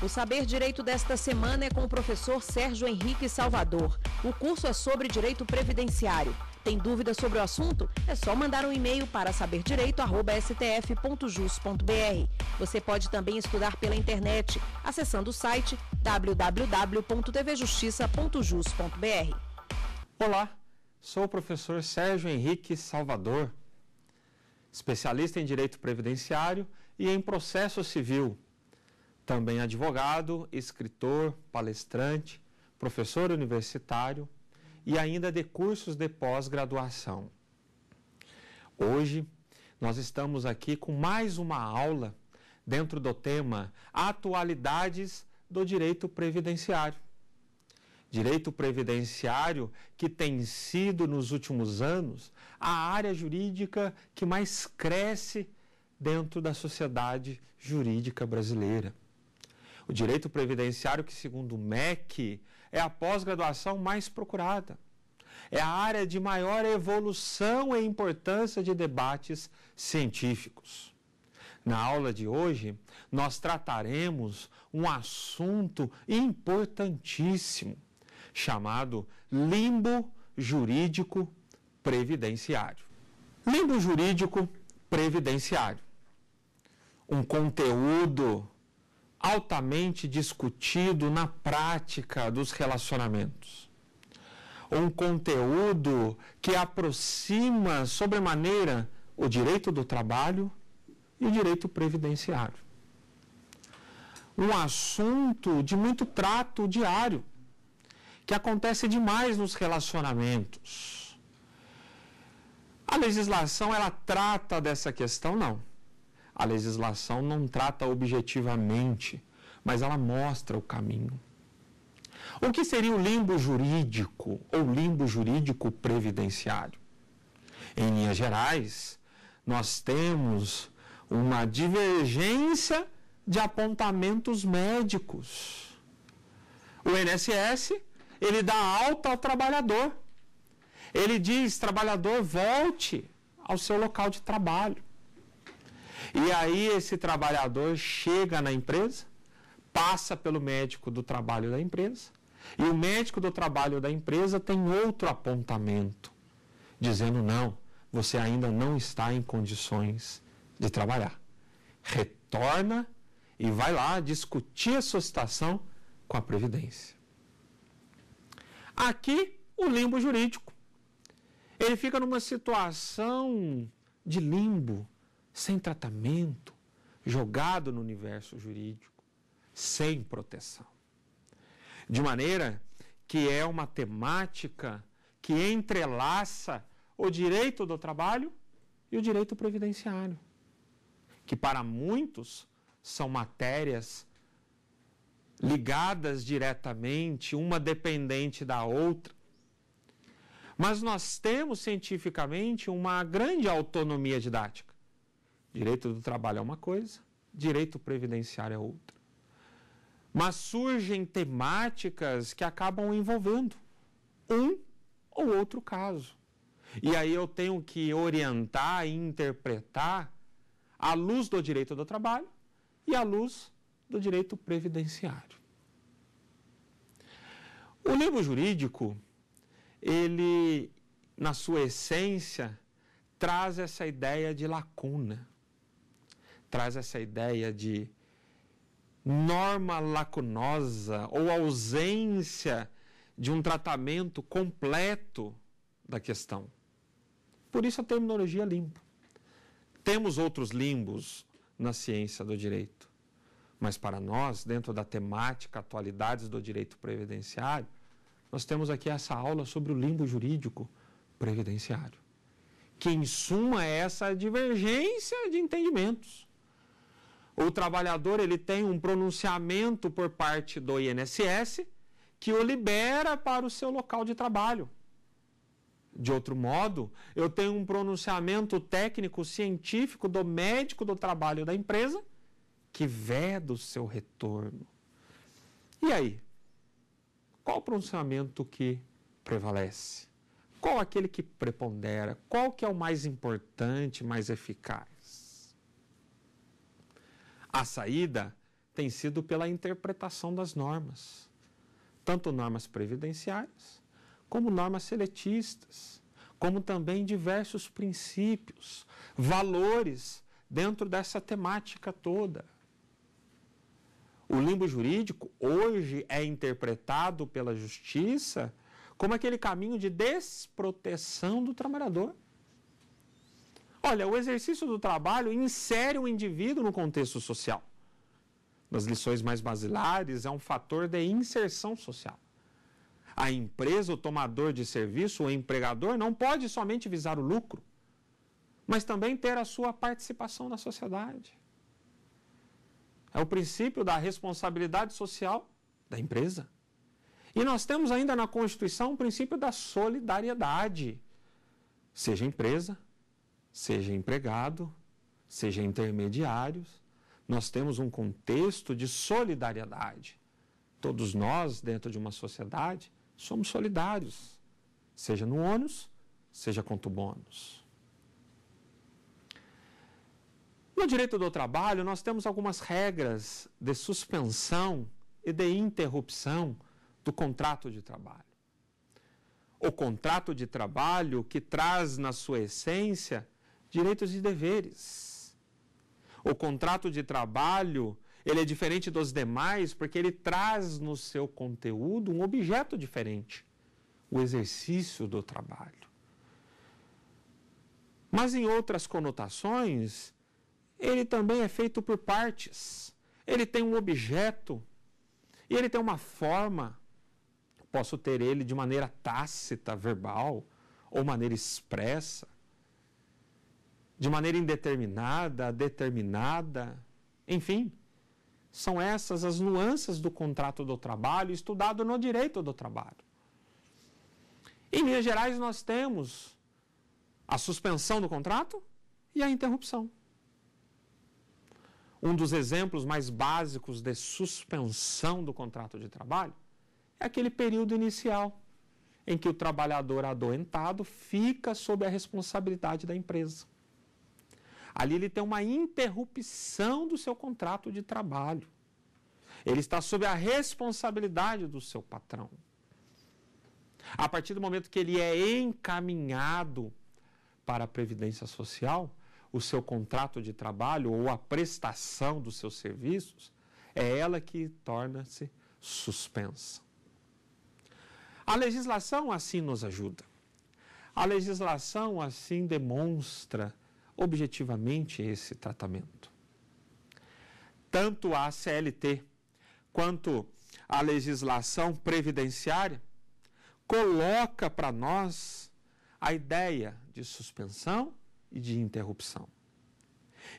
O Saber Direito desta semana é com o professor Sérgio Henrique Salvador. O curso é sobre direito previdenciário. Tem dúvida sobre o assunto? É só mandar um e-mail para saberdireito.stf.jus.br. Você pode também estudar pela internet, acessando o site www.tvjustiça.jus.br. Olá, sou o professor Sérgio Henrique Salvador, especialista em direito previdenciário e em processo civil. Também advogado, escritor, palestrante, professor universitário e ainda de cursos de pós-graduação. Hoje, nós estamos aqui com mais uma aula dentro do tema Atualidades do Direito Previdenciário. Direito previdenciário que tem sido nos últimos anos a área jurídica que mais cresce dentro da sociedade jurídica brasileira. O direito previdenciário, que segundo o MEC, é a pós-graduação mais procurada. É a área de maior evolução e importância de debates científicos. Na aula de hoje, nós trataremos um assunto importantíssimo chamado limbo jurídico previdenciário. Limbo jurídico previdenciário. Um conteúdo altamente discutido na prática dos relacionamentos. Um conteúdo que aproxima sobremaneira o direito do trabalho e o direito previdenciário. Um assunto de muito trato diário, que acontece demais nos relacionamentos. A legislação ela trata dessa questão? Não. A legislação não trata objetivamente, mas ela mostra o caminho. O que seria o limbo jurídico ou limbo jurídico previdenciário? Em linhas gerais, nós temos uma divergência de apontamentos médicos. O INSS, ele dá alta ao trabalhador. Ele diz: trabalhador, volte ao seu local de trabalho. E aí esse trabalhador chega na empresa, passa pelo médico do trabalho da empresa, e o médico do trabalho da empresa tem outro apontamento, dizendo: não, você ainda não está em condições de trabalhar. Retorna e vai lá discutir a sua situação com a Previdência. Aqui, o limbo jurídico. Ele fica numa situação de limbo sem tratamento, jogado no universo jurídico, sem proteção. De maneira que é uma temática que entrelaça o direito do trabalho e o direito previdenciário, que para muitos são matérias ligadas diretamente, uma dependente da outra. Mas nós temos cientificamente uma grande autonomia didática. Direito do trabalho é uma coisa, direito previdenciário é outra. Mas surgem temáticas que acabam envolvendo um ou outro caso. E aí eu tenho que orientar e interpretar à luz do direito do trabalho e à luz do direito previdenciário. O livro jurídico, ele, na sua essência, traz essa ideia de lacuna traz essa ideia de norma lacunosa ou ausência de um tratamento completo da questão. Por isso a terminologia limpo. Temos outros limbos na ciência do direito, mas para nós, dentro da temática atualidades do direito previdenciário, nós temos aqui essa aula sobre o limbo jurídico previdenciário, que em suma é essa divergência de entendimentos o trabalhador ele tem um pronunciamento por parte do INSS que o libera para o seu local de trabalho. De outro modo, eu tenho um pronunciamento técnico científico do médico do trabalho da empresa que veda o seu retorno. E aí? Qual o pronunciamento que prevalece? Qual aquele que prepondera? Qual que é o mais importante, mais eficaz? A saída tem sido pela interpretação das normas, tanto normas previdenciárias, como normas seletistas, como também diversos princípios, valores dentro dessa temática toda. O limbo jurídico hoje é interpretado pela justiça como aquele caminho de desproteção do trabalhador. Olha, o exercício do trabalho insere o indivíduo no contexto social. Nas lições mais basilares, é um fator de inserção social. A empresa, o tomador de serviço, o empregador, não pode somente visar o lucro, mas também ter a sua participação na sociedade. É o princípio da responsabilidade social da empresa. E nós temos ainda na Constituição o princípio da solidariedade, seja empresa, seja empregado, seja intermediários, nós temos um contexto de solidariedade. Todos nós, dentro de uma sociedade, somos solidários, seja no ônus, seja quanto bônus. No direito do trabalho, nós temos algumas regras de suspensão e de interrupção do contrato de trabalho. O contrato de trabalho, que traz na sua essência direitos e deveres. O contrato de trabalho, ele é diferente dos demais porque ele traz no seu conteúdo um objeto diferente, o exercício do trabalho. Mas em outras conotações, ele também é feito por partes. Ele tem um objeto e ele tem uma forma. Posso ter ele de maneira tácita, verbal, ou maneira expressa de maneira indeterminada, determinada, enfim. São essas as nuances do contrato do trabalho estudado no direito do trabalho. Em linhas gerais, nós temos a suspensão do contrato e a interrupção. Um dos exemplos mais básicos de suspensão do contrato de trabalho é aquele período inicial em que o trabalhador adoentado fica sob a responsabilidade da empresa. Ali ele tem uma interrupção do seu contrato de trabalho. Ele está sob a responsabilidade do seu patrão. A partir do momento que ele é encaminhado para a Previdência Social, o seu contrato de trabalho ou a prestação dos seus serviços, é ela que torna-se suspensa. A legislação assim nos ajuda. A legislação assim demonstra objetivamente esse tratamento. Tanto a CLT quanto a legislação previdenciária coloca para nós a ideia de suspensão e de interrupção.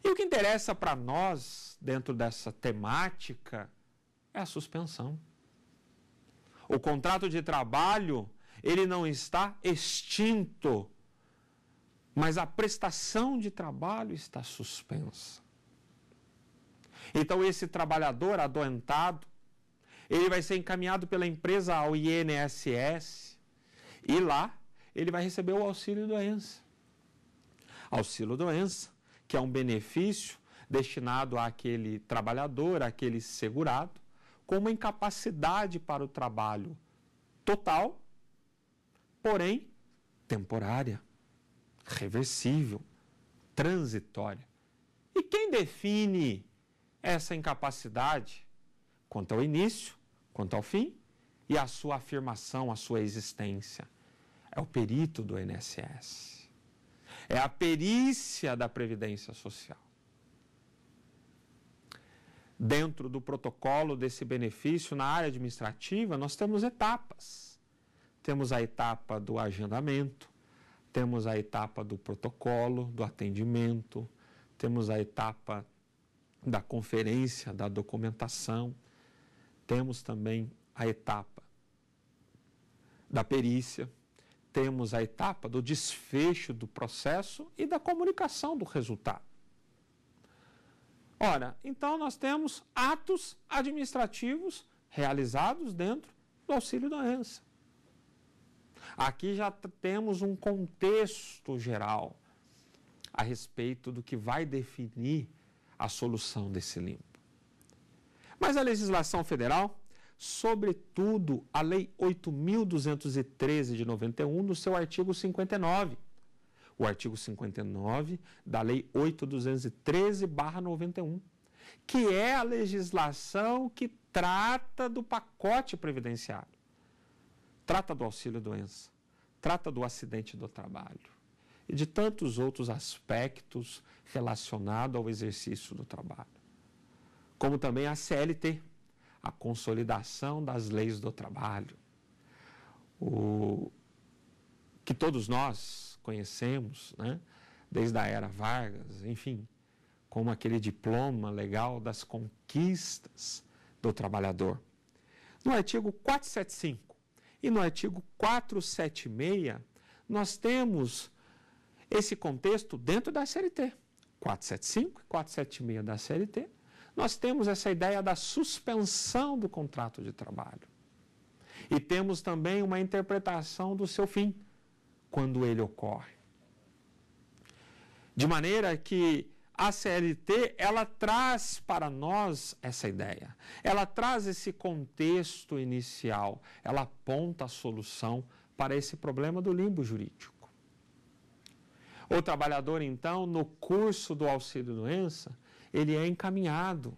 E o que interessa para nós, dentro dessa temática, é a suspensão. O contrato de trabalho, ele não está extinto mas a prestação de trabalho está suspensa. Então, esse trabalhador adoentado, ele vai ser encaminhado pela empresa ao INSS e lá ele vai receber o auxílio doença. Auxílio doença, que é um benefício destinado àquele trabalhador, àquele segurado, com uma incapacidade para o trabalho total, porém temporária reversível, transitória. E quem define essa incapacidade quanto ao início, quanto ao fim e a sua afirmação, a sua existência? É o perito do INSS. É a perícia da Previdência Social. Dentro do protocolo desse benefício, na área administrativa, nós temos etapas. Temos a etapa do agendamento, temos a etapa do protocolo, do atendimento, temos a etapa da conferência, da documentação, temos também a etapa da perícia, temos a etapa do desfecho do processo e da comunicação do resultado. Ora, então nós temos atos administrativos realizados dentro do auxílio doença. Aqui já temos um contexto geral a respeito do que vai definir a solução desse limbo. Mas a legislação federal, sobretudo a Lei 8.213 de 91, no seu artigo 59. O artigo 59 da Lei 8.213-91, que é a legislação que trata do pacote previdenciário trata do auxílio-doença, trata do acidente do trabalho e de tantos outros aspectos relacionados ao exercício do trabalho. Como também a CLT, a Consolidação das Leis do Trabalho, o que todos nós conhecemos, né? desde a era Vargas, enfim, como aquele diploma legal das conquistas do trabalhador. No artigo 475 e no artigo 476, nós temos esse contexto dentro da CLT. 475 e 476 da CLT, nós temos essa ideia da suspensão do contrato de trabalho. E temos também uma interpretação do seu fim, quando ele ocorre. De maneira que a CLT ela traz para nós essa ideia, ela traz esse contexto inicial, ela aponta a solução para esse problema do limbo jurídico. O trabalhador, então, no curso do auxílio-doença, ele é encaminhado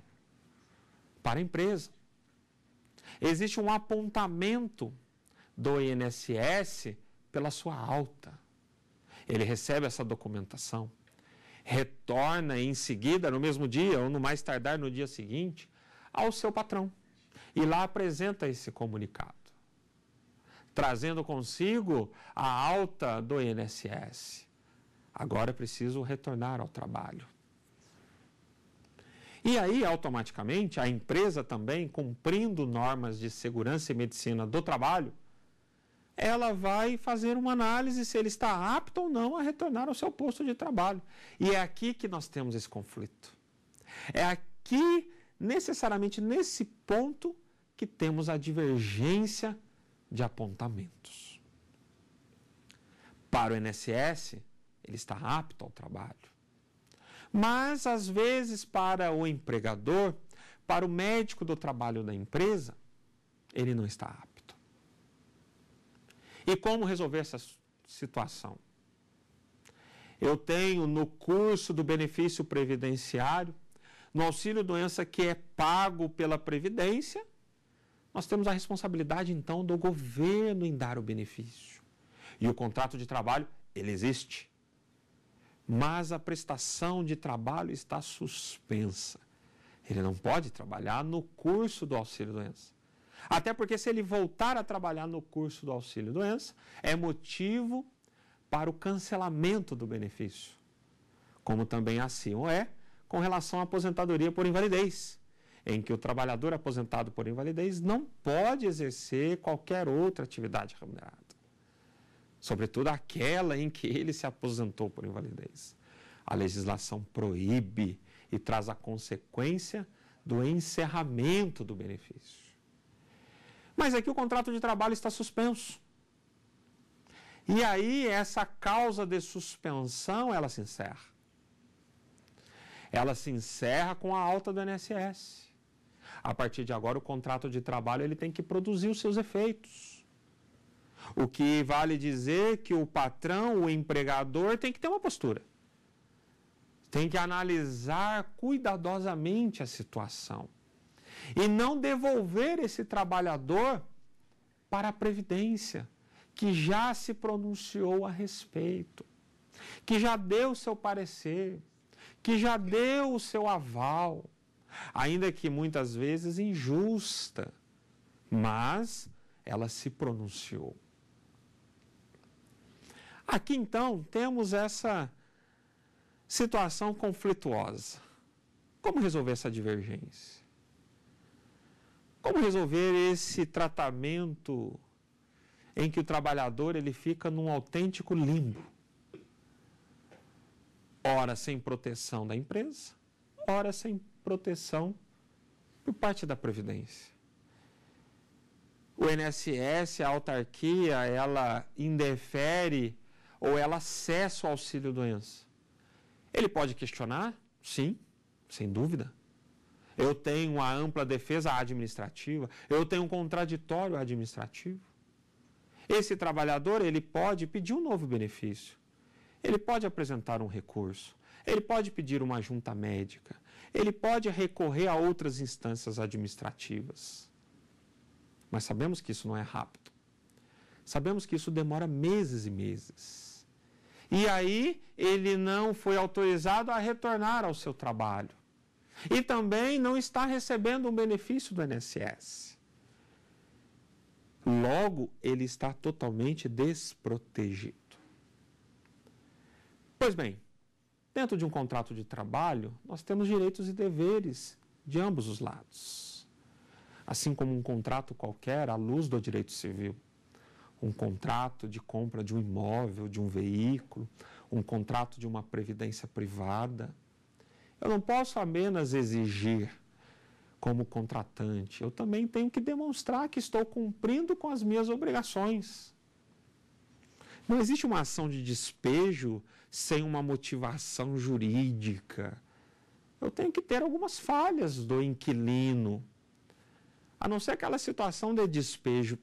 para a empresa. Existe um apontamento do INSS pela sua alta. Ele recebe essa documentação retorna em seguida, no mesmo dia ou no mais tardar no dia seguinte, ao seu patrão e lá apresenta esse comunicado, trazendo consigo a alta do INSS. Agora é preciso retornar ao trabalho. E aí, automaticamente, a empresa também, cumprindo normas de segurança e medicina do trabalho, ela vai fazer uma análise se ele está apto ou não a retornar ao seu posto de trabalho. E é aqui que nós temos esse conflito. É aqui, necessariamente nesse ponto, que temos a divergência de apontamentos. Para o NSS ele está apto ao trabalho. Mas, às vezes, para o empregador, para o médico do trabalho da empresa, ele não está apto. E como resolver essa situação? Eu tenho no curso do benefício previdenciário, no auxílio doença que é pago pela Previdência, nós temos a responsabilidade então do governo em dar o benefício. E o contrato de trabalho, ele existe. Mas a prestação de trabalho está suspensa. Ele não pode trabalhar no curso do auxílio doença. Até porque, se ele voltar a trabalhar no curso do auxílio doença, é motivo para o cancelamento do benefício. Como também assim o é com relação à aposentadoria por invalidez, em que o trabalhador aposentado por invalidez não pode exercer qualquer outra atividade remunerada, sobretudo aquela em que ele se aposentou por invalidez. A legislação proíbe e traz a consequência do encerramento do benefício. Mas aqui o contrato de trabalho está suspenso. E aí essa causa de suspensão, ela se encerra. Ela se encerra com a alta do INSS. A partir de agora o contrato de trabalho ele tem que produzir os seus efeitos. O que vale dizer que o patrão, o empregador tem que ter uma postura. Tem que analisar cuidadosamente a situação e não devolver esse trabalhador para a Previdência, que já se pronunciou a respeito, que já deu seu parecer, que já deu o seu aval, ainda que muitas vezes injusta, mas ela se pronunciou. Aqui então temos essa situação conflituosa. Como resolver essa divergência? Como resolver esse tratamento em que o trabalhador ele fica num autêntico limbo? Ora sem proteção da empresa, ora sem proteção por parte da Previdência. O INSS, a autarquia, ela indefere ou ela cessa o auxílio doença. Ele pode questionar? Sim, sem dúvida eu tenho uma ampla defesa administrativa, eu tenho um contraditório administrativo. Esse trabalhador, ele pode pedir um novo benefício. Ele pode apresentar um recurso. Ele pode pedir uma junta médica. Ele pode recorrer a outras instâncias administrativas. Mas sabemos que isso não é rápido. Sabemos que isso demora meses e meses. E aí ele não foi autorizado a retornar ao seu trabalho e também não está recebendo um benefício do INSS. Logo, ele está totalmente desprotegido. Pois bem, dentro de um contrato de trabalho, nós temos direitos e deveres de ambos os lados. Assim como um contrato qualquer à luz do direito civil. Um contrato de compra de um imóvel, de um veículo, um contrato de uma previdência privada, eu não posso apenas exigir como contratante, eu também tenho que demonstrar que estou cumprindo com as minhas obrigações. Não existe uma ação de despejo sem uma motivação jurídica. Eu tenho que ter algumas falhas do inquilino. A não ser aquela situação de despejo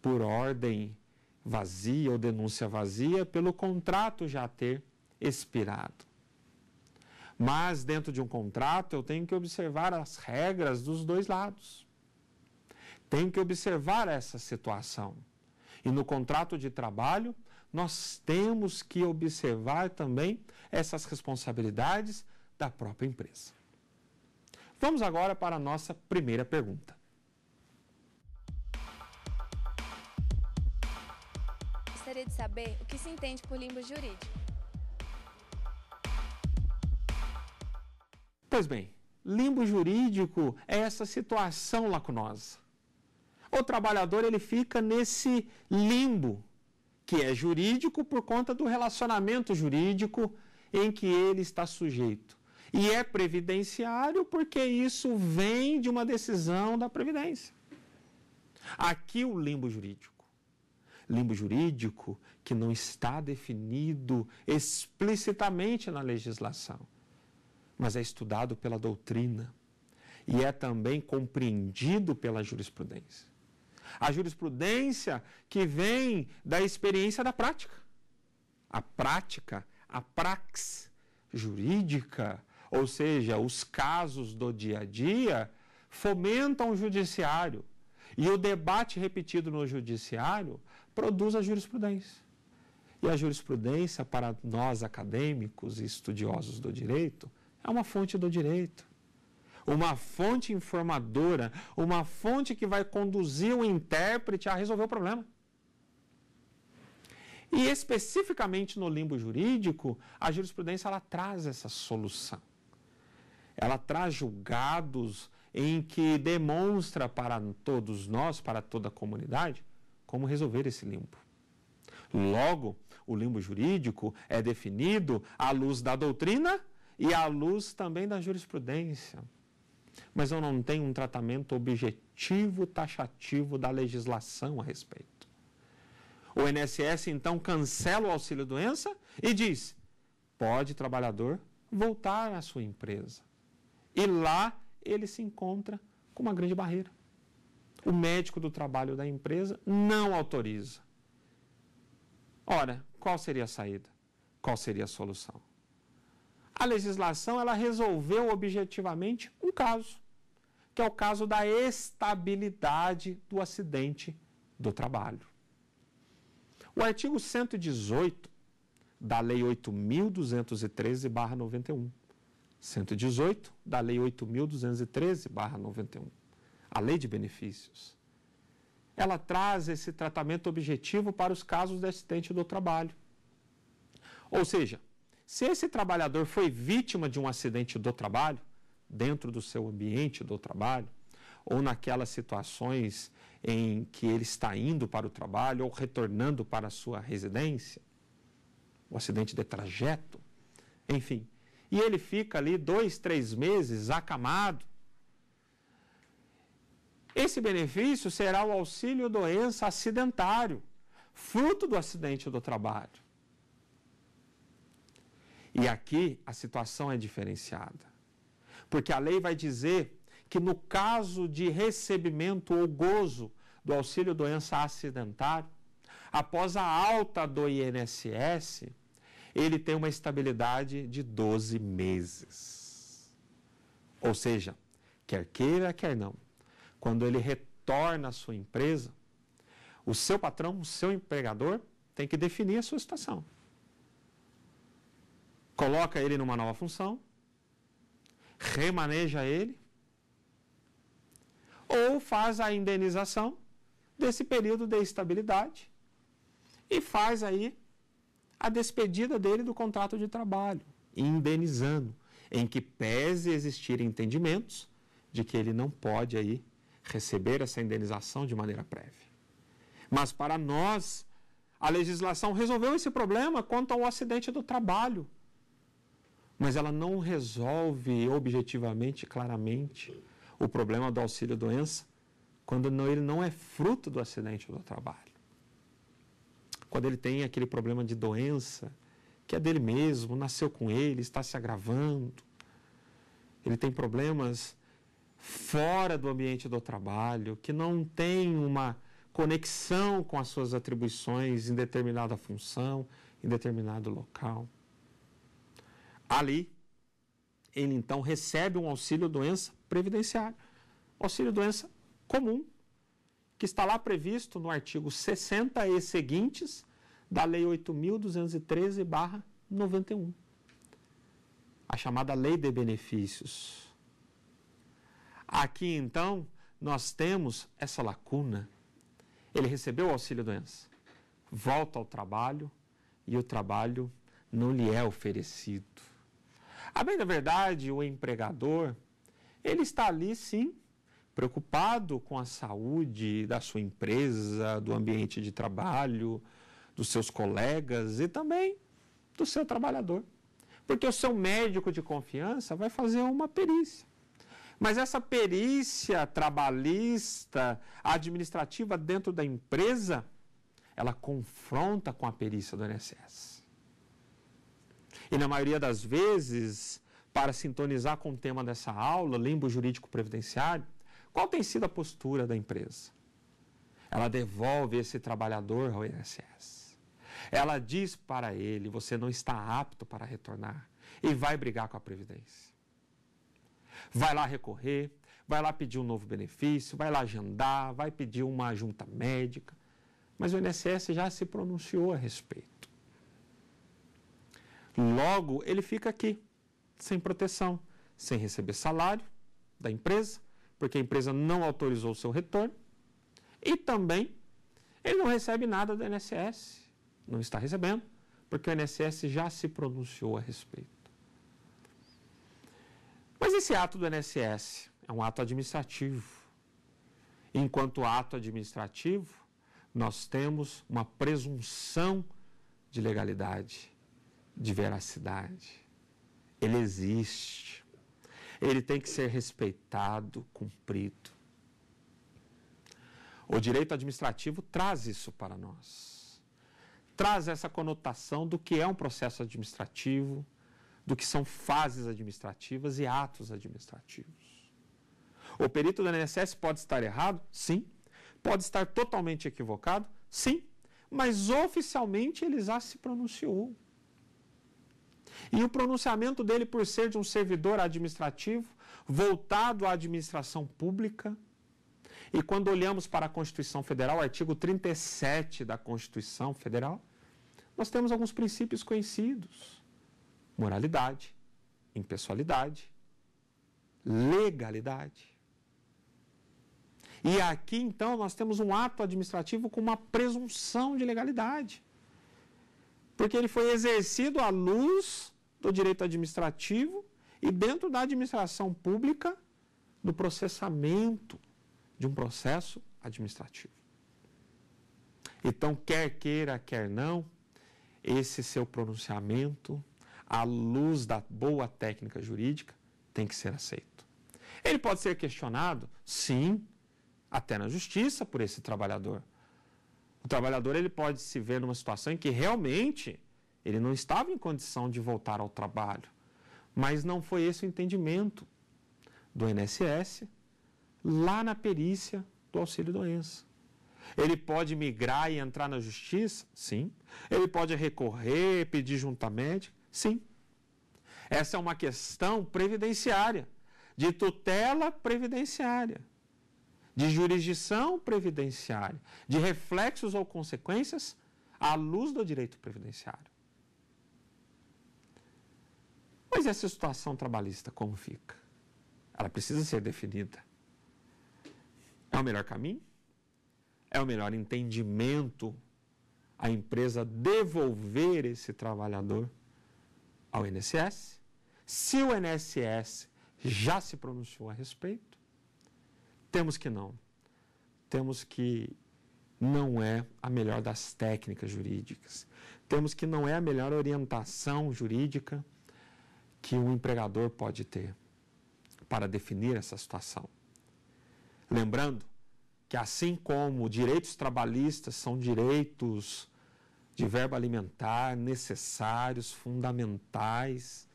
por ordem vazia ou denúncia vazia, pelo contrato já ter expirado. Mas dentro de um contrato eu tenho que observar as regras dos dois lados. Tenho que observar essa situação. E no contrato de trabalho, nós temos que observar também essas responsabilidades da própria empresa. Vamos agora para a nossa primeira pergunta. Gostaria de saber o que se entende por limbo jurídico. Pois bem, limbo jurídico é essa situação lacunosa. O trabalhador ele fica nesse limbo que é jurídico por conta do relacionamento jurídico em que ele está sujeito. E é previdenciário porque isso vem de uma decisão da Previdência. Aqui o limbo jurídico. Limbo jurídico que não está definido explicitamente na legislação mas é estudado pela doutrina e é também compreendido pela jurisprudência. A jurisprudência que vem da experiência da prática. A prática, a praxis jurídica, ou seja, os casos do dia a dia, fomentam o judiciário. E o debate repetido no judiciário produz a jurisprudência. E a jurisprudência, para nós acadêmicos e estudiosos do direito, é uma fonte do direito, uma fonte informadora, uma fonte que vai conduzir o intérprete a resolver o problema. E especificamente no limbo jurídico, a jurisprudência ela traz essa solução. Ela traz julgados em que demonstra para todos nós, para toda a comunidade, como resolver esse limbo. Logo, o limbo jurídico é definido à luz da doutrina e à luz também da jurisprudência. Mas eu não tenho um tratamento objetivo, taxativo da legislação a respeito. O INSS então cancela o auxílio doença e diz: pode trabalhador voltar à sua empresa. E lá ele se encontra com uma grande barreira. O médico do trabalho da empresa não autoriza. Ora, qual seria a saída? Qual seria a solução? A legislação ela resolveu objetivamente um caso, que é o caso da estabilidade do acidente do trabalho. O artigo 118 da Lei 8.213-91. 118 da Lei 8.213-91. A Lei de Benefícios. Ela traz esse tratamento objetivo para os casos de acidente do trabalho. Ou seja, se esse trabalhador foi vítima de um acidente do trabalho, dentro do seu ambiente do trabalho, ou naquelas situações em que ele está indo para o trabalho ou retornando para a sua residência, o acidente de trajeto, enfim. E ele fica ali dois, três meses acamado. Esse benefício será o auxílio doença acidentário, fruto do acidente do trabalho. E aqui a situação é diferenciada. Porque a lei vai dizer que no caso de recebimento ou gozo do auxílio doença acidentário, após a alta do INSS, ele tem uma estabilidade de 12 meses. Ou seja, quer queira, quer não, quando ele retorna à sua empresa, o seu patrão, o seu empregador, tem que definir a sua situação coloca ele numa nova função, remaneja ele, ou faz a indenização desse período de estabilidade e faz aí a despedida dele do contrato de trabalho, indenizando, em que pese existir entendimentos de que ele não pode aí receber essa indenização de maneira prévia. Mas para nós, a legislação resolveu esse problema quanto ao acidente do trabalho, mas ela não resolve objetivamente, claramente, o problema do auxílio-doença quando não, ele não é fruto do acidente do trabalho. Quando ele tem aquele problema de doença que é dele mesmo, nasceu com ele, está se agravando. Ele tem problemas fora do ambiente do trabalho, que não tem uma conexão com as suas atribuições em determinada função, em determinado local. Ali, ele então recebe um auxílio doença previdenciário. Auxílio doença comum, que está lá previsto no artigo 60 e seguintes da Lei 8.213-91, a chamada Lei de Benefícios. Aqui então nós temos essa lacuna. Ele recebeu o auxílio doença, volta ao trabalho e o trabalho não lhe é oferecido. A bem da verdade, o empregador, ele está ali sim preocupado com a saúde da sua empresa, do ambiente de trabalho, dos seus colegas e também do seu trabalhador. Porque o seu médico de confiança vai fazer uma perícia. Mas essa perícia trabalhista, administrativa dentro da empresa, ela confronta com a perícia do INSS e, na maioria das vezes, para sintonizar com o tema dessa aula, limbo jurídico previdenciário, qual tem sido a postura da empresa? Ela devolve esse trabalhador ao INSS. Ela diz para ele: você não está apto para retornar e vai brigar com a Previdência. Vai lá recorrer, vai lá pedir um novo benefício, vai lá agendar, vai pedir uma junta médica. Mas o INSS já se pronunciou a respeito. Logo, ele fica aqui, sem proteção, sem receber salário da empresa, porque a empresa não autorizou o seu retorno, e também ele não recebe nada do INSS, não está recebendo, porque o INSS já se pronunciou a respeito. Mas esse ato do INSS é um ato administrativo. Enquanto ato administrativo, nós temos uma presunção de legalidade de veracidade. Ele existe. Ele tem que ser respeitado, cumprido. O direito administrativo traz isso para nós. Traz essa conotação do que é um processo administrativo, do que são fases administrativas e atos administrativos. O perito do INSS pode estar errado? Sim. Pode estar totalmente equivocado? Sim. Mas oficialmente ele já se pronunciou. E o pronunciamento dele, por ser de um servidor administrativo, voltado à administração pública. E quando olhamos para a Constituição Federal, artigo 37 da Constituição Federal, nós temos alguns princípios conhecidos: moralidade, impessoalidade, legalidade. E aqui, então, nós temos um ato administrativo com uma presunção de legalidade. Porque ele foi exercido à luz do direito administrativo e dentro da administração pública do processamento de um processo administrativo. Então, quer queira, quer não, esse seu pronunciamento, à luz da boa técnica jurídica, tem que ser aceito. Ele pode ser questionado, sim, até na justiça por esse trabalhador. O trabalhador ele pode se ver numa situação em que realmente ele não estava em condição de voltar ao trabalho. Mas não foi esse o entendimento do INSS lá na perícia do auxílio-doença. Ele pode migrar e entrar na justiça? Sim. Ele pode recorrer, pedir juntamente? Sim. Essa é uma questão previdenciária, de tutela previdenciária, de jurisdição previdenciária, de reflexos ou consequências à luz do direito previdenciário. Mas essa situação trabalhista como fica? Ela precisa ser definida. É o melhor caminho? É o melhor entendimento a empresa devolver esse trabalhador ao INSS? Se o INSS já se pronunciou a respeito, temos que não. Temos que não é a melhor das técnicas jurídicas. Temos que não é a melhor orientação jurídica que um empregador pode ter para definir essa situação. Lembrando que, assim como direitos trabalhistas são direitos de verba alimentar necessários, fundamentais,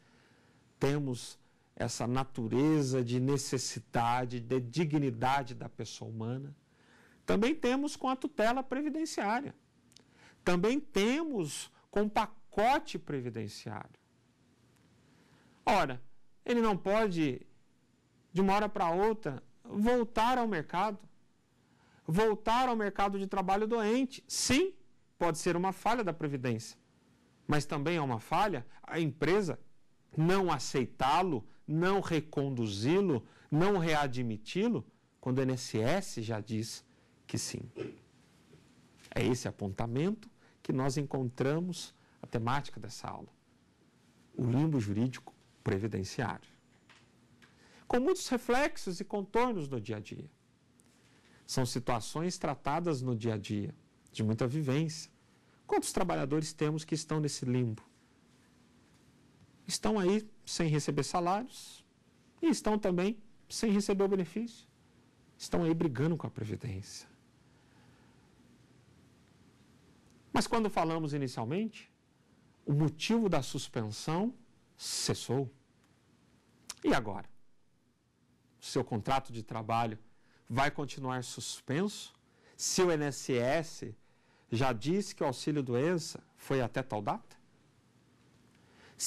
temos essa natureza de necessidade, de dignidade da pessoa humana. Também temos com a tutela previdenciária. Também temos com o pacote previdenciário. Ora, ele não pode, de uma hora para outra, voltar ao mercado. Voltar ao mercado de trabalho doente. Sim, pode ser uma falha da Previdência, mas também é uma falha a empresa não aceitá-lo, não reconduzi-lo, não readmiti-lo, quando o NSS já diz que sim. É esse apontamento que nós encontramos a temática dessa aula. O limbo jurídico previdenciário. Com muitos reflexos e contornos no dia a dia. São situações tratadas no dia a dia, de muita vivência. Quantos trabalhadores temos que estão nesse limbo? Estão aí sem receber salários e estão também sem receber o benefício. Estão aí brigando com a Previdência. Mas quando falamos inicialmente, o motivo da suspensão cessou? E agora? Seu contrato de trabalho vai continuar suspenso? Se o INSS já disse que o auxílio doença foi até tal data?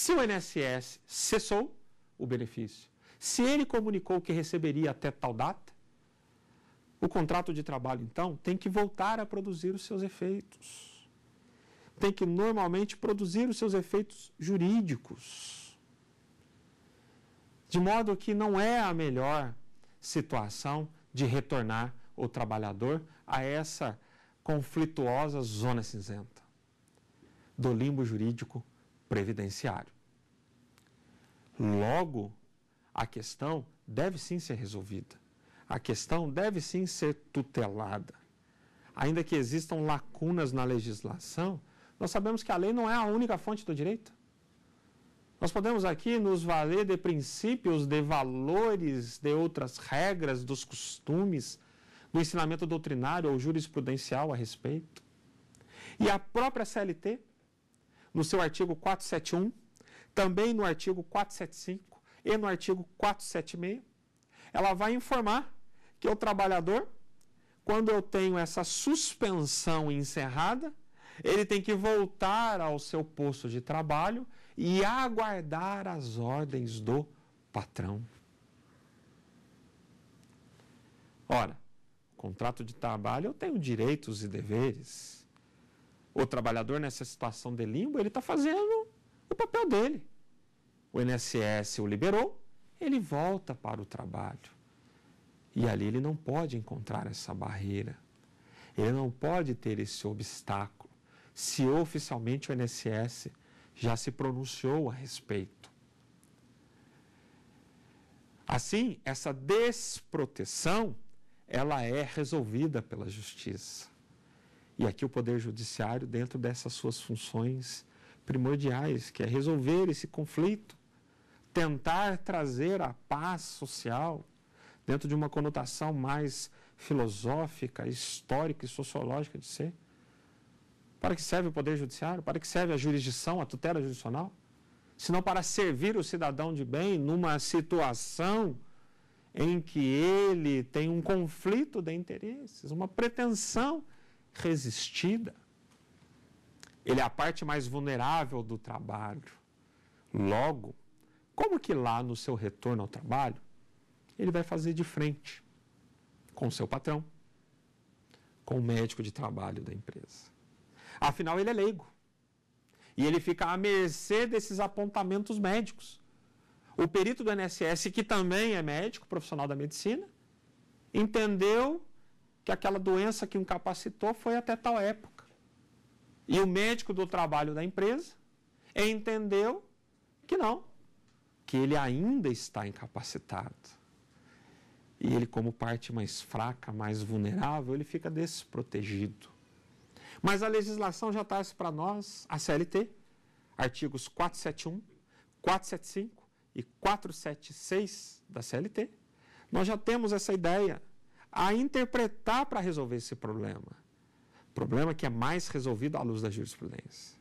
Se o INSS cessou o benefício, se ele comunicou que receberia até tal data, o contrato de trabalho, então, tem que voltar a produzir os seus efeitos. Tem que normalmente produzir os seus efeitos jurídicos de modo que não é a melhor situação de retornar o trabalhador a essa conflituosa zona cinzenta do limbo jurídico previdenciário. Logo, a questão deve sim ser resolvida. A questão deve sim ser tutelada. Ainda que existam lacunas na legislação, nós sabemos que a lei não é a única fonte do direito. Nós podemos aqui nos valer de princípios, de valores, de outras regras, dos costumes, do ensinamento doutrinário ou jurisprudencial a respeito. E a própria CLT, no seu artigo 471, também no artigo 475 e no artigo 476, ela vai informar que o trabalhador, quando eu tenho essa suspensão encerrada, ele tem que voltar ao seu posto de trabalho e aguardar as ordens do patrão. Ora, contrato de trabalho eu tenho direitos e deveres. O trabalhador nessa situação de limbo, ele está fazendo o papel dele. O INSS o liberou, ele volta para o trabalho. E ali ele não pode encontrar essa barreira. Ele não pode ter esse obstáculo. Se oficialmente o INSS já se pronunciou a respeito. Assim, essa desproteção, ela é resolvida pela justiça. E aqui o poder judiciário dentro dessas suas funções primordiais, que é resolver esse conflito, tentar trazer a paz social dentro de uma conotação mais filosófica, histórica e sociológica de ser. Para que serve o Poder Judiciário? Para que serve a jurisdição, a tutela judicial? Se não para servir o cidadão de bem numa situação em que ele tem um conflito de interesses, uma pretensão resistida. Ele é a parte mais vulnerável do trabalho. Logo, como que lá no seu retorno ao trabalho, ele vai fazer de frente com o seu patrão, com o médico de trabalho da empresa? Afinal, ele é leigo. E ele fica à mercê desses apontamentos médicos. O perito do NSS, que também é médico, profissional da medicina, entendeu que aquela doença que incapacitou foi até tal época. E o médico do trabalho da empresa entendeu que não, que ele ainda está incapacitado. E ele, como parte mais fraca, mais vulnerável, ele fica desprotegido. Mas a legislação já traz para nós a CLT, artigos 471, 475 e 476 da CLT. Nós já temos essa ideia a interpretar para resolver esse problema. Problema que é mais resolvido à luz da jurisprudência.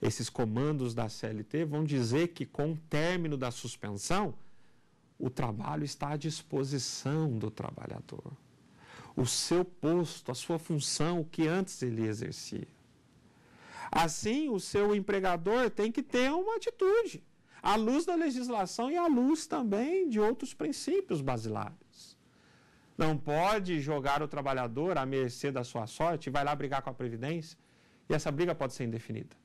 Esses comandos da CLT vão dizer que, com o término da suspensão, o trabalho está à disposição do trabalhador o seu posto, a sua função, o que antes ele exercia. Assim, o seu empregador tem que ter uma atitude, à luz da legislação e à luz também de outros princípios basilares. Não pode jogar o trabalhador à mercê da sua sorte, vai lá brigar com a Previdência, e essa briga pode ser indefinida.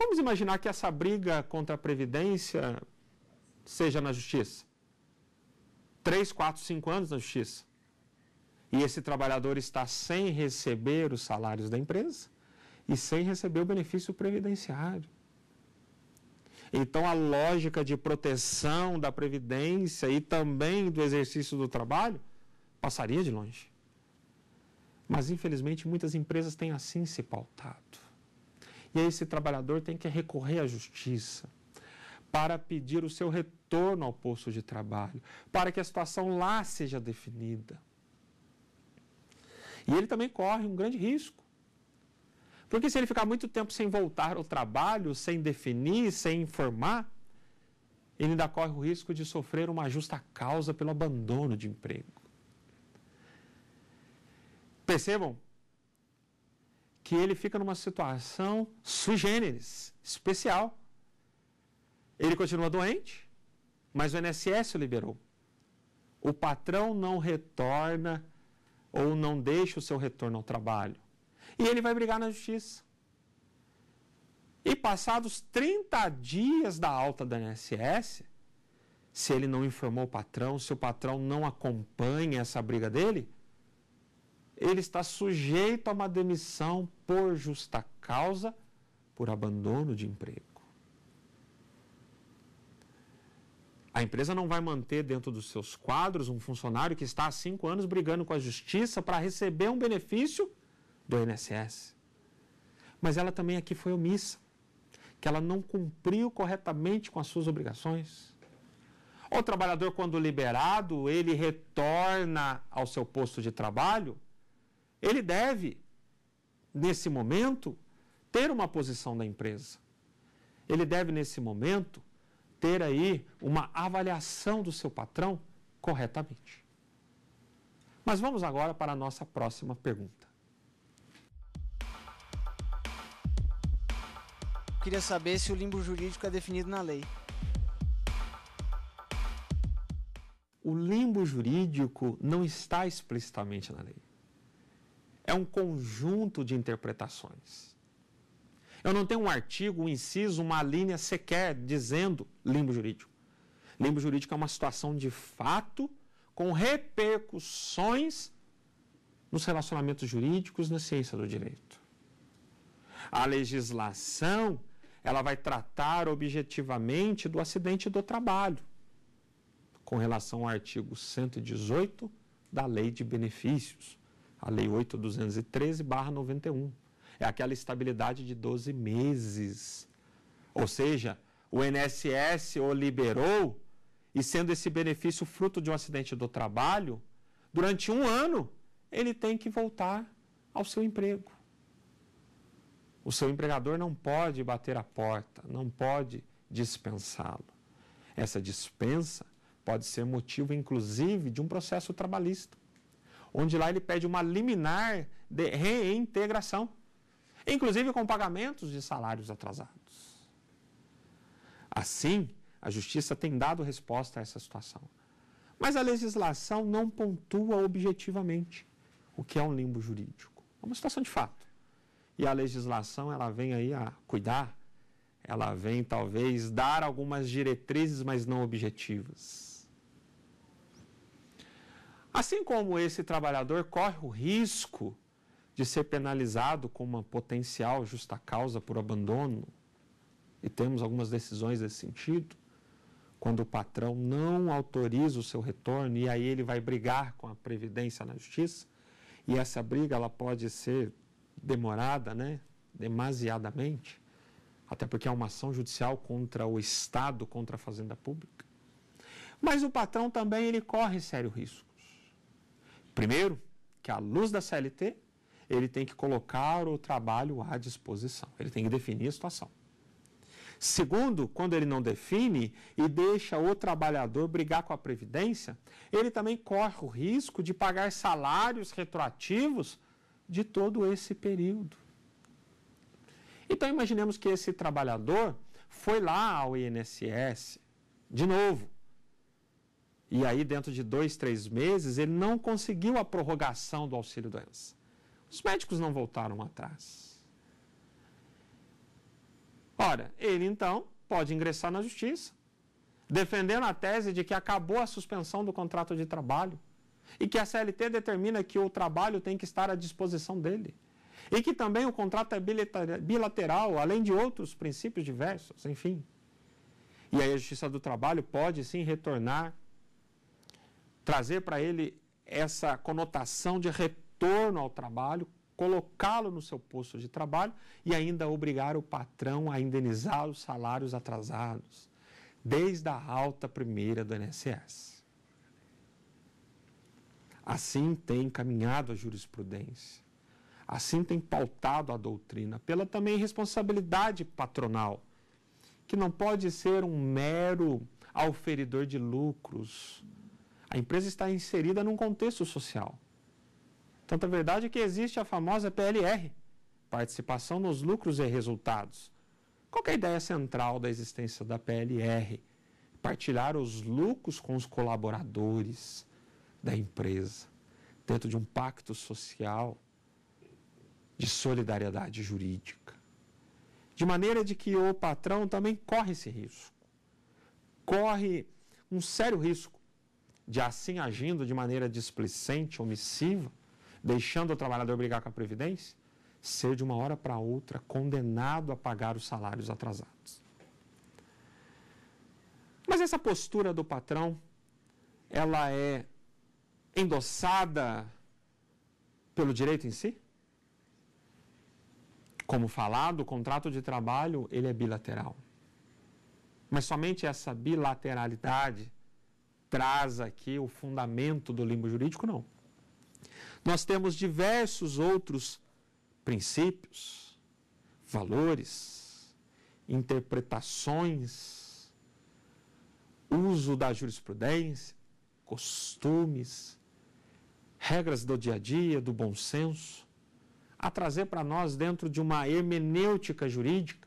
Vamos imaginar que essa briga contra a Previdência seja na justiça. 3, 4, 5 anos na justiça. E esse trabalhador está sem receber os salários da empresa e sem receber o benefício previdenciário. Então, a lógica de proteção da previdência e também do exercício do trabalho passaria de longe. Mas, infelizmente, muitas empresas têm assim se pautado. E aí, esse trabalhador tem que recorrer à justiça para pedir o seu retorno ao posto de trabalho, para que a situação lá seja definida. E ele também corre um grande risco. Porque se ele ficar muito tempo sem voltar ao trabalho, sem definir, sem informar, ele ainda corre o risco de sofrer uma justa causa pelo abandono de emprego. Percebam que ele fica numa situação sui generis, especial, ele continua doente, mas o INSS o liberou. O patrão não retorna ou não deixa o seu retorno ao trabalho. E ele vai brigar na justiça. E passados 30 dias da alta do INSS, se ele não informou o patrão, se o patrão não acompanha essa briga dele, ele está sujeito a uma demissão por justa causa, por abandono de emprego. A empresa não vai manter dentro dos seus quadros um funcionário que está há cinco anos brigando com a justiça para receber um benefício do INSS. Mas ela também aqui foi omissa, que ela não cumpriu corretamente com as suas obrigações. O trabalhador, quando liberado, ele retorna ao seu posto de trabalho, ele deve, nesse momento, ter uma posição da empresa. Ele deve, nesse momento, ter aí uma avaliação do seu patrão corretamente. Mas vamos agora para a nossa próxima pergunta. Eu queria saber se o limbo jurídico é definido na lei. O limbo jurídico não está explicitamente na lei. É um conjunto de interpretações. Eu não tenho um artigo, um inciso, uma linha sequer dizendo limbo jurídico. Limbo jurídico é uma situação de fato com repercussões nos relacionamentos jurídicos na ciência do direito. A legislação, ela vai tratar objetivamente do acidente do trabalho, com relação ao artigo 118 da Lei de Benefícios, a Lei 8213/91 é aquela estabilidade de 12 meses. Ou seja, o NSS o liberou, e sendo esse benefício fruto de um acidente do trabalho, durante um ano ele tem que voltar ao seu emprego. O seu empregador não pode bater a porta, não pode dispensá-lo. Essa dispensa pode ser motivo, inclusive, de um processo trabalhista, onde lá ele pede uma liminar de reintegração inclusive com pagamentos de salários atrasados. Assim, a justiça tem dado resposta a essa situação. Mas a legislação não pontua objetivamente o que é um limbo jurídico. É uma situação de fato. E a legislação, ela vem aí a cuidar, ela vem talvez dar algumas diretrizes, mas não objetivas. Assim como esse trabalhador corre o risco de ser penalizado com uma potencial justa causa por abandono, e temos algumas decisões nesse sentido, quando o patrão não autoriza o seu retorno e aí ele vai brigar com a previdência na justiça, e essa briga ela pode ser demorada, né, demasiadamente, até porque é uma ação judicial contra o Estado, contra a fazenda pública. Mas o patrão também ele corre sérios riscos. Primeiro, que à luz da CLT, ele tem que colocar o trabalho à disposição, ele tem que definir a situação. Segundo, quando ele não define e deixa o trabalhador brigar com a Previdência, ele também corre o risco de pagar salários retroativos de todo esse período. Então, imaginemos que esse trabalhador foi lá ao INSS de novo. E aí, dentro de dois, três meses, ele não conseguiu a prorrogação do auxílio-doença. Os médicos não voltaram atrás. Ora, ele então pode ingressar na justiça, defendendo a tese de que acabou a suspensão do contrato de trabalho e que a CLT determina que o trabalho tem que estar à disposição dele. E que também o contrato é bilateral, além de outros princípios diversos, enfim. E aí a Justiça do Trabalho pode sim retornar, trazer para ele essa conotação de repórter retorno ao trabalho, colocá-lo no seu posto de trabalho e ainda obrigar o patrão a indenizar os salários atrasados, desde a alta primeira do INSS. Assim tem encaminhado a jurisprudência, assim tem pautado a doutrina, pela também responsabilidade patronal, que não pode ser um mero auferidor de lucros. A empresa está inserida num contexto social Tanta é verdade que existe a famosa PLR, Participação nos Lucros e Resultados. Qual é a ideia central da existência da PLR? Partilhar os lucros com os colaboradores da empresa, dentro de um pacto social de solidariedade jurídica. De maneira de que o patrão também corre esse risco. Corre um sério risco de, assim agindo de maneira displicente, omissiva, deixando o trabalhador brigar com a Previdência, ser de uma hora para outra condenado a pagar os salários atrasados. Mas essa postura do patrão, ela é endossada pelo direito em si? Como falado, o contrato de trabalho, ele é bilateral. Mas somente essa bilateralidade traz aqui o fundamento do limbo jurídico, não. Nós temos diversos outros princípios, valores, interpretações, uso da jurisprudência, costumes, regras do dia a dia, do bom senso, a trazer para nós dentro de uma hermenêutica jurídica.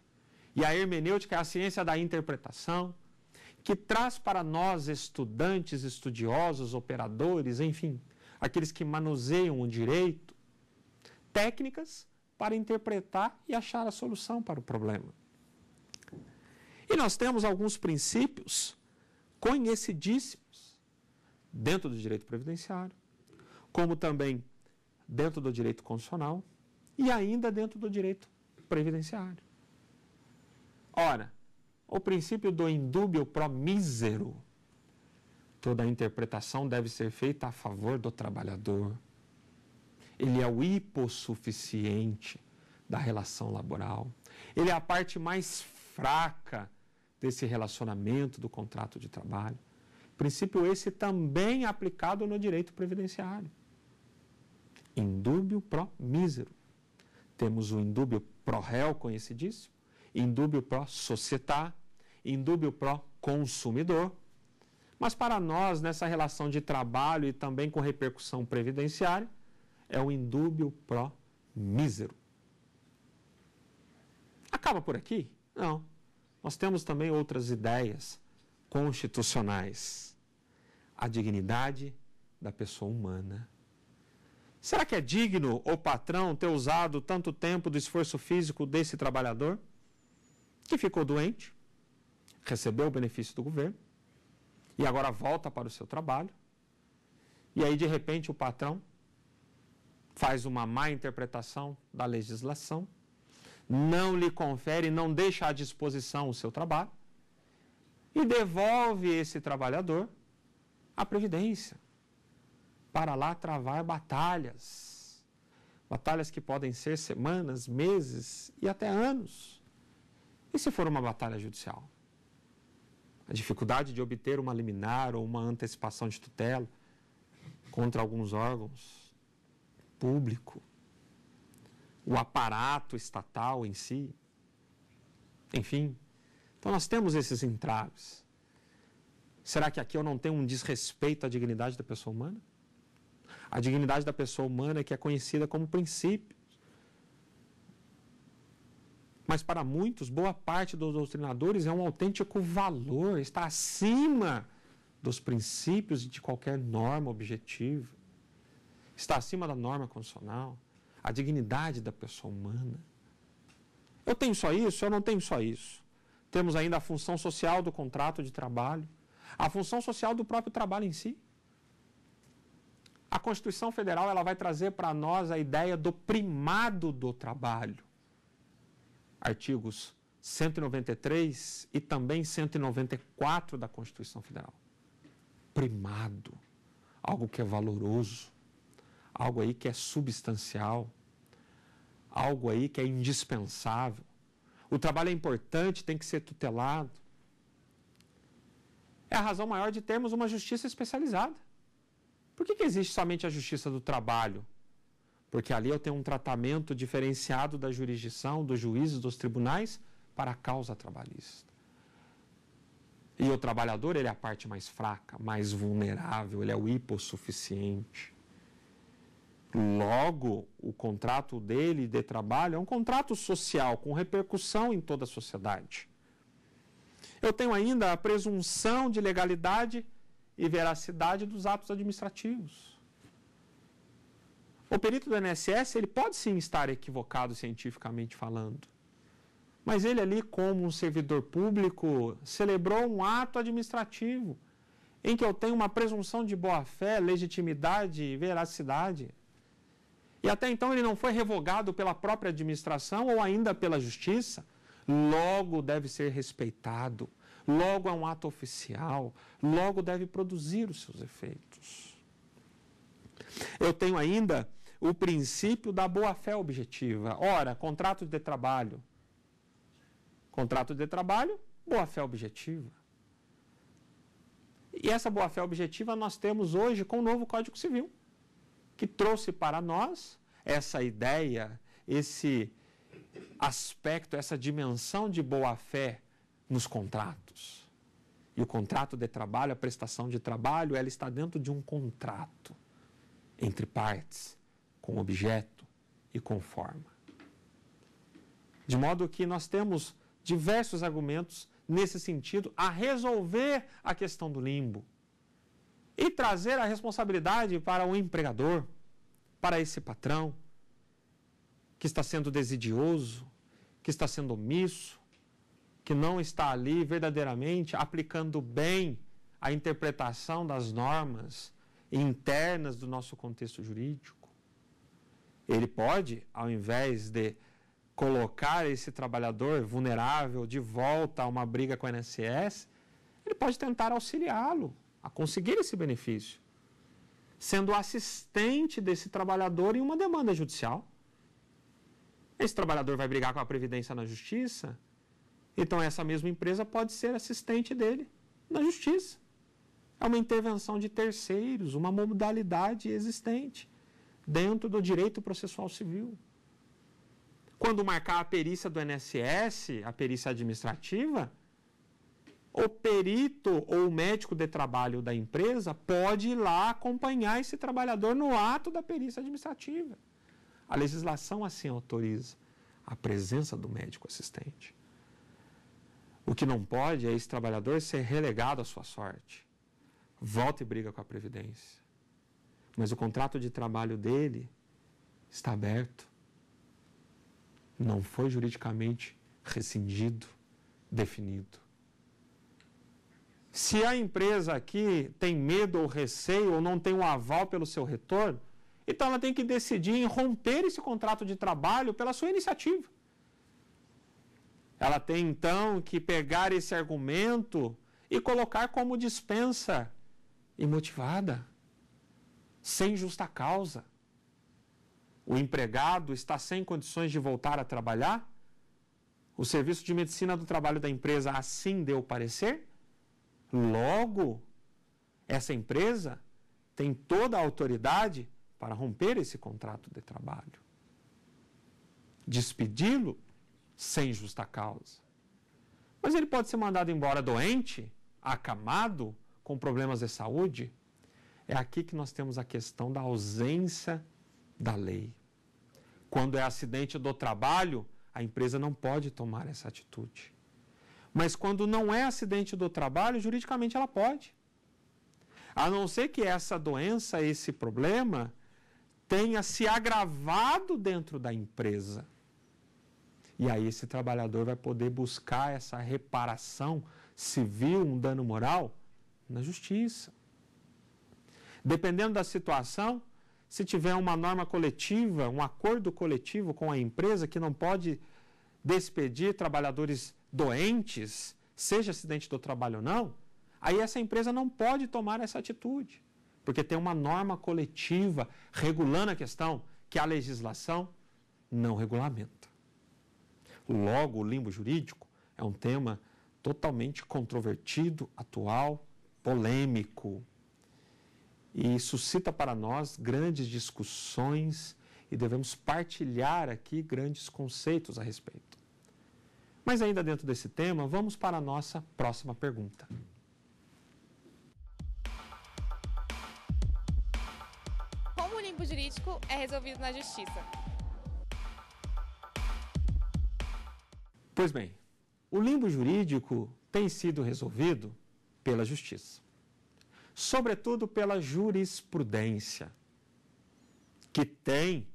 E a hermenêutica é a ciência da interpretação, que traz para nós, estudantes, estudiosos, operadores, enfim, aqueles que manuseiam o direito, técnicas para interpretar e achar a solução para o problema. E nós temos alguns princípios conhecidíssimos dentro do direito previdenciário, como também dentro do direito constitucional e ainda dentro do direito previdenciário. Ora, o princípio do indúbio pro mísero Toda a interpretação deve ser feita a favor do trabalhador. Ele é o hipossuficiente da relação laboral. Ele é a parte mais fraca desse relacionamento do contrato de trabalho. Princípio esse também aplicado no direito previdenciário. Indúbio pro mísero. Temos o indúbio pro réu conhecidíssimo, indúbio pro societá, indúbio pro consumidor mas para nós, nessa relação de trabalho e também com repercussão previdenciária, é um indúbio pró mísero. Acaba por aqui? Não. Nós temos também outras ideias constitucionais. A dignidade da pessoa humana. Será que é digno o patrão ter usado tanto tempo do esforço físico desse trabalhador que ficou doente, recebeu o benefício do governo, e agora volta para o seu trabalho. E aí, de repente, o patrão faz uma má interpretação da legislação, não lhe confere, não deixa à disposição o seu trabalho e devolve esse trabalhador à Previdência para lá travar batalhas. Batalhas que podem ser semanas, meses e até anos. E se for uma batalha judicial? a dificuldade de obter uma liminar ou uma antecipação de tutela contra alguns órgãos público, o aparato estatal em si, enfim. Então nós temos esses entraves. Será que aqui eu não tenho um desrespeito à dignidade da pessoa humana? A dignidade da pessoa humana é que é conhecida como princípio. Mas para muitos, boa parte dos doutrinadores é um autêntico valor, está acima dos princípios de qualquer norma objetiva, está acima da norma constitucional, a dignidade da pessoa humana. Eu tenho só isso, eu não tenho só isso. Temos ainda a função social do contrato de trabalho, a função social do próprio trabalho em si. A Constituição Federal ela vai trazer para nós a ideia do primado do trabalho artigos 193 e também 194 da Constituição Federal. Primado, algo que é valoroso, algo aí que é substancial, algo aí que é indispensável. O trabalho é importante, tem que ser tutelado. É a razão maior de termos uma justiça especializada. Por que, que existe somente a justiça do trabalho? porque ali eu tenho um tratamento diferenciado da jurisdição, dos juízes, dos tribunais, para a causa trabalhista. E o trabalhador, ele é a parte mais fraca, mais vulnerável, ele é o hipossuficiente. Logo, o contrato dele de trabalho é um contrato social, com repercussão em toda a sociedade. Eu tenho ainda a presunção de legalidade e veracidade dos atos administrativos. O perito do INSS, ele pode sim estar equivocado cientificamente falando. Mas ele ali, como um servidor público, celebrou um ato administrativo em que eu tenho uma presunção de boa-fé, legitimidade e veracidade. E até então ele não foi revogado pela própria administração ou ainda pela justiça. Logo deve ser respeitado, logo é um ato oficial, logo deve produzir os seus efeitos. Eu tenho ainda o princípio da boa-fé objetiva. Ora, contrato de trabalho. Contrato de trabalho, boa-fé objetiva. E essa boa-fé objetiva nós temos hoje com o novo Código Civil, que trouxe para nós essa ideia, esse aspecto, essa dimensão de boa-fé nos contratos. E o contrato de trabalho, a prestação de trabalho, ela está dentro de um contrato entre partes com objeto e com forma. De modo que nós temos diversos argumentos nesse sentido a resolver a questão do limbo e trazer a responsabilidade para o empregador, para esse patrão que está sendo desidioso, que está sendo omisso, que não está ali verdadeiramente aplicando bem a interpretação das normas internas do nosso contexto jurídico. Ele pode, ao invés de colocar esse trabalhador vulnerável de volta a uma briga com o INSS, ele pode tentar auxiliá-lo a conseguir esse benefício, sendo assistente desse trabalhador em uma demanda judicial. Esse trabalhador vai brigar com a Previdência na Justiça, então essa mesma empresa pode ser assistente dele na Justiça. É uma intervenção de terceiros, uma modalidade existente dentro do direito processual civil. Quando marcar a perícia do NSS, a perícia administrativa, o perito ou o médico de trabalho da empresa pode ir lá acompanhar esse trabalhador no ato da perícia administrativa. A legislação assim autoriza a presença do médico assistente. O que não pode é esse trabalhador ser relegado à sua sorte. Volta e briga com a Previdência mas o contrato de trabalho dele está aberto. Não foi juridicamente rescindido, definido. Se a empresa aqui tem medo ou receio ou não tem um aval pelo seu retorno, então ela tem que decidir em romper esse contrato de trabalho pela sua iniciativa. Ela tem então que pegar esse argumento e colocar como dispensa imotivada sem justa causa. O empregado está sem condições de voltar a trabalhar? O Serviço de Medicina do Trabalho da empresa assim deu parecer? Logo, essa empresa tem toda a autoridade para romper esse contrato de trabalho, despedi-lo sem justa causa. Mas ele pode ser mandado embora doente, acamado, com problemas de saúde? É aqui que nós temos a questão da ausência da lei. Quando é acidente do trabalho, a empresa não pode tomar essa atitude. Mas quando não é acidente do trabalho, juridicamente ela pode. A não ser que essa doença, esse problema, tenha se agravado dentro da empresa. E aí esse trabalhador vai poder buscar essa reparação civil, um dano moral, na justiça. Dependendo da situação, se tiver uma norma coletiva, um acordo coletivo com a empresa que não pode despedir trabalhadores doentes, seja acidente do trabalho ou não, aí essa empresa não pode tomar essa atitude, porque tem uma norma coletiva regulando a questão que a legislação não regulamenta. Logo, o limbo jurídico é um tema totalmente controvertido, atual, polêmico e suscita para nós grandes discussões e devemos partilhar aqui grandes conceitos a respeito. Mas, ainda dentro desse tema, vamos para a nossa próxima pergunta. Como o limbo jurídico é resolvido na justiça? Pois bem, o limbo jurídico tem sido resolvido pela justiça sobretudo pela jurisprudência, que tem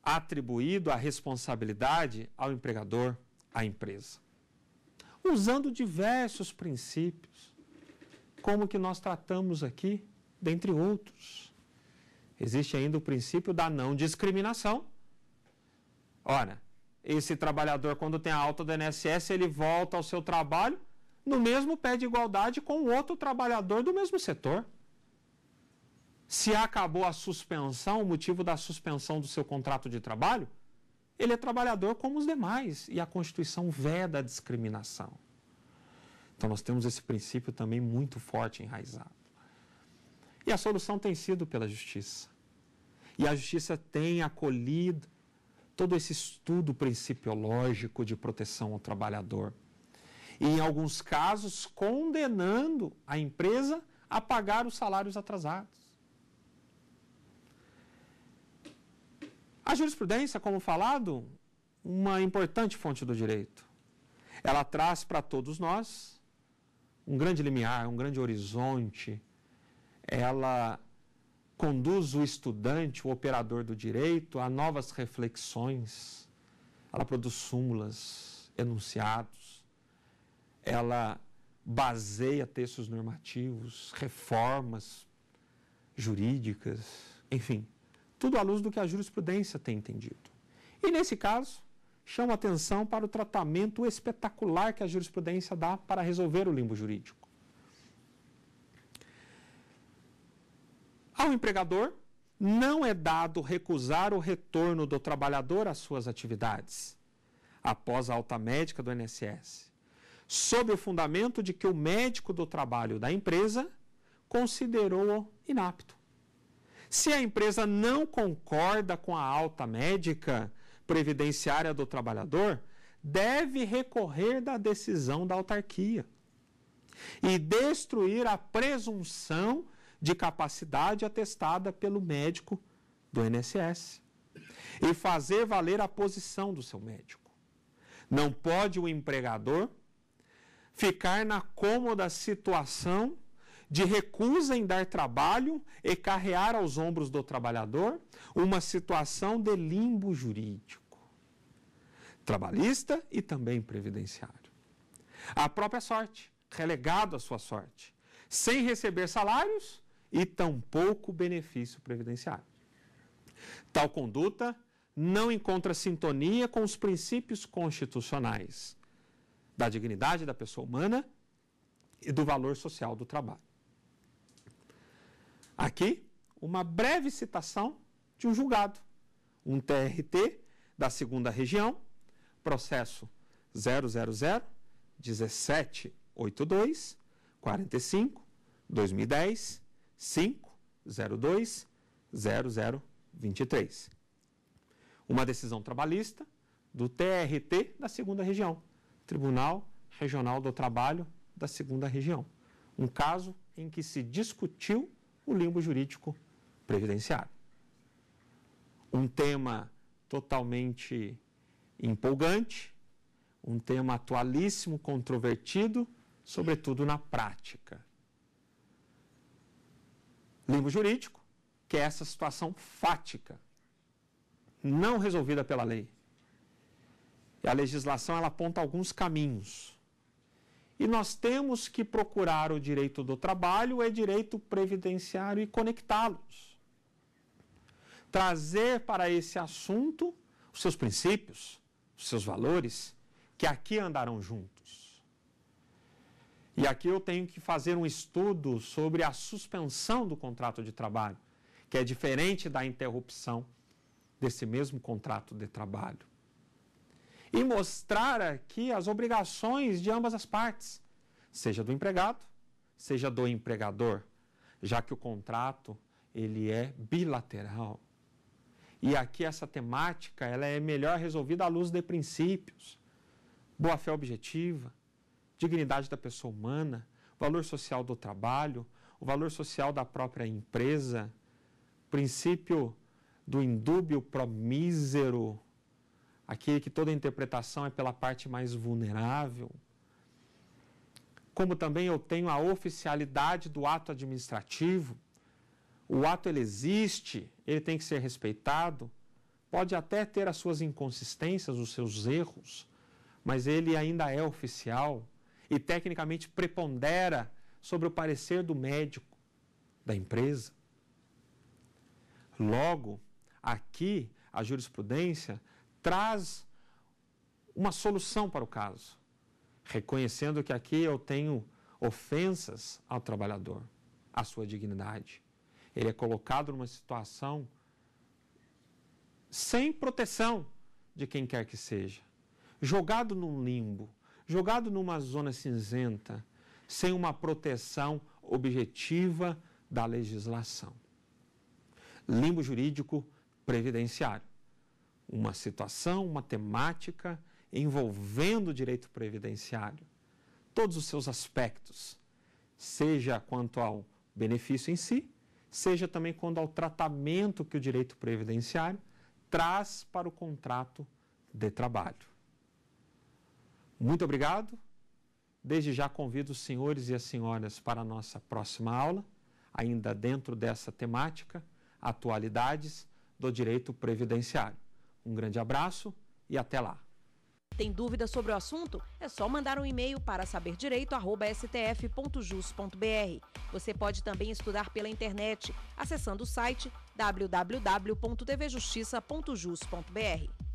atribuído a responsabilidade ao empregador, à empresa, usando diversos princípios, como o que nós tratamos aqui, dentre outros. Existe ainda o princípio da não discriminação. Ora, esse trabalhador, quando tem a alta do INSS, ele volta ao seu trabalho no mesmo pé de igualdade com outro trabalhador do mesmo setor. Se acabou a suspensão, o motivo da suspensão do seu contrato de trabalho, ele é trabalhador como os demais e a Constituição veda a discriminação. Então nós temos esse princípio também muito forte enraizado. E a solução tem sido pela justiça. E a justiça tem acolhido todo esse estudo principiológico de proteção ao trabalhador e, em alguns casos, condenando a empresa a pagar os salários atrasados. A jurisprudência, como falado, uma importante fonte do direito. Ela traz para todos nós um grande limiar, um grande horizonte. Ela conduz o estudante, o operador do direito, a novas reflexões. Ela produz súmulas, enunciados ela baseia textos normativos, reformas jurídicas, enfim, tudo à luz do que a jurisprudência tem entendido. E nesse caso, chama atenção para o tratamento espetacular que a jurisprudência dá para resolver o limbo jurídico. Ao empregador, não é dado recusar o retorno do trabalhador às suas atividades após a alta médica do INSS sobre o fundamento de que o médico do trabalho da empresa considerou-o inapto. Se a empresa não concorda com a alta médica previdenciária do trabalhador, deve recorrer da decisão da autarquia e destruir a presunção de capacidade atestada pelo médico do INSS e fazer valer a posição do seu médico. Não pode o empregador ficar na cômoda situação de recusa em dar trabalho e carrear aos ombros do trabalhador uma situação de limbo jurídico, trabalhista e também previdenciário. A própria sorte, relegado à sua sorte, sem receber salários e tampouco benefício previdenciário. Tal conduta não encontra sintonia com os princípios constitucionais da dignidade da pessoa humana e do valor social do trabalho. Aqui, uma breve citação de um julgado, um TRT da segunda região, processo 000 1782 45 2010 502 0023. Uma decisão trabalhista do TRT da segunda região, Tribunal Regional do Trabalho da Segunda Região. Um caso em que se discutiu o limbo jurídico previdenciário. Um tema totalmente empolgante, um tema atualíssimo, controvertido, sobretudo na prática. Limbo jurídico, que é essa situação fática, não resolvida pela lei, a legislação ela aponta alguns caminhos. E nós temos que procurar o direito do trabalho e é direito previdenciário e conectá-los. Trazer para esse assunto os seus princípios, os seus valores, que aqui andarão juntos. E aqui eu tenho que fazer um estudo sobre a suspensão do contrato de trabalho, que é diferente da interrupção desse mesmo contrato de trabalho e mostrar aqui as obrigações de ambas as partes, seja do empregado, seja do empregador, já que o contrato ele é bilateral. E aqui essa temática ela é melhor resolvida à luz de princípios, boa fé objetiva, dignidade da pessoa humana, valor social do trabalho, o valor social da própria empresa, princípio do indúbio promísero aquele que toda interpretação é pela parte mais vulnerável, como também eu tenho a oficialidade do ato administrativo. O ato ele existe, ele tem que ser respeitado, pode até ter as suas inconsistências, os seus erros, mas ele ainda é oficial e tecnicamente prepondera sobre o parecer do médico da empresa. Logo, aqui a jurisprudência traz uma solução para o caso, reconhecendo que aqui eu tenho ofensas ao trabalhador, à sua dignidade. Ele é colocado numa situação sem proteção de quem quer que seja, jogado num limbo, jogado numa zona cinzenta, sem uma proteção objetiva da legislação. Limbo jurídico previdenciário uma situação, uma temática envolvendo o direito previdenciário, todos os seus aspectos, seja quanto ao benefício em si, seja também quanto ao tratamento que o direito previdenciário traz para o contrato de trabalho. Muito obrigado. Desde já convido os senhores e as senhoras para a nossa próxima aula, ainda dentro dessa temática, atualidades do direito previdenciário. Um grande abraço e até lá. Tem dúvidas sobre o assunto? É só mandar um e-mail para saberdireito@stf.jus.br. Você pode também estudar pela internet, acessando o site www.tvjustica.jus.br.